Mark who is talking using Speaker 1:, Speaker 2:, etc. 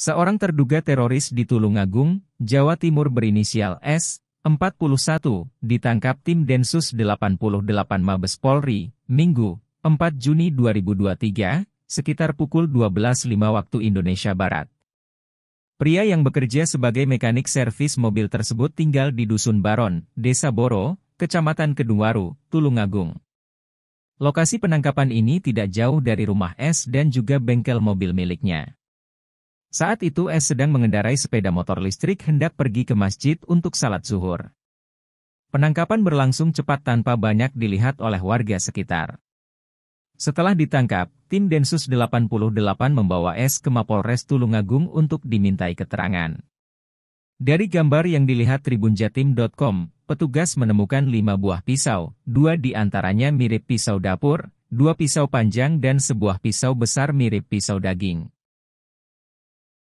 Speaker 1: Seorang terduga teroris di Tulungagung, Jawa Timur berinisial S, 41, ditangkap tim Densus 88 Mabes Polri, Minggu, 4 Juni 2023, sekitar pukul 12.05 waktu Indonesia Barat. Pria yang bekerja sebagai mekanik servis mobil tersebut tinggal di Dusun Baron, Desa Boro, Kecamatan Kedungwaru, Tulungagung. Lokasi penangkapan ini tidak jauh dari rumah S dan juga bengkel mobil miliknya. Saat itu S sedang mengendarai sepeda motor listrik hendak pergi ke masjid untuk salat zuhur. Penangkapan berlangsung cepat tanpa banyak dilihat oleh warga sekitar. Setelah ditangkap, tim Densus 88 membawa S ke Mapolres Tulungagung untuk dimintai keterangan. Dari gambar yang dilihat tribunjatim.com, petugas menemukan lima buah pisau, dua di antaranya mirip pisau dapur, dua pisau panjang dan sebuah pisau besar mirip pisau daging.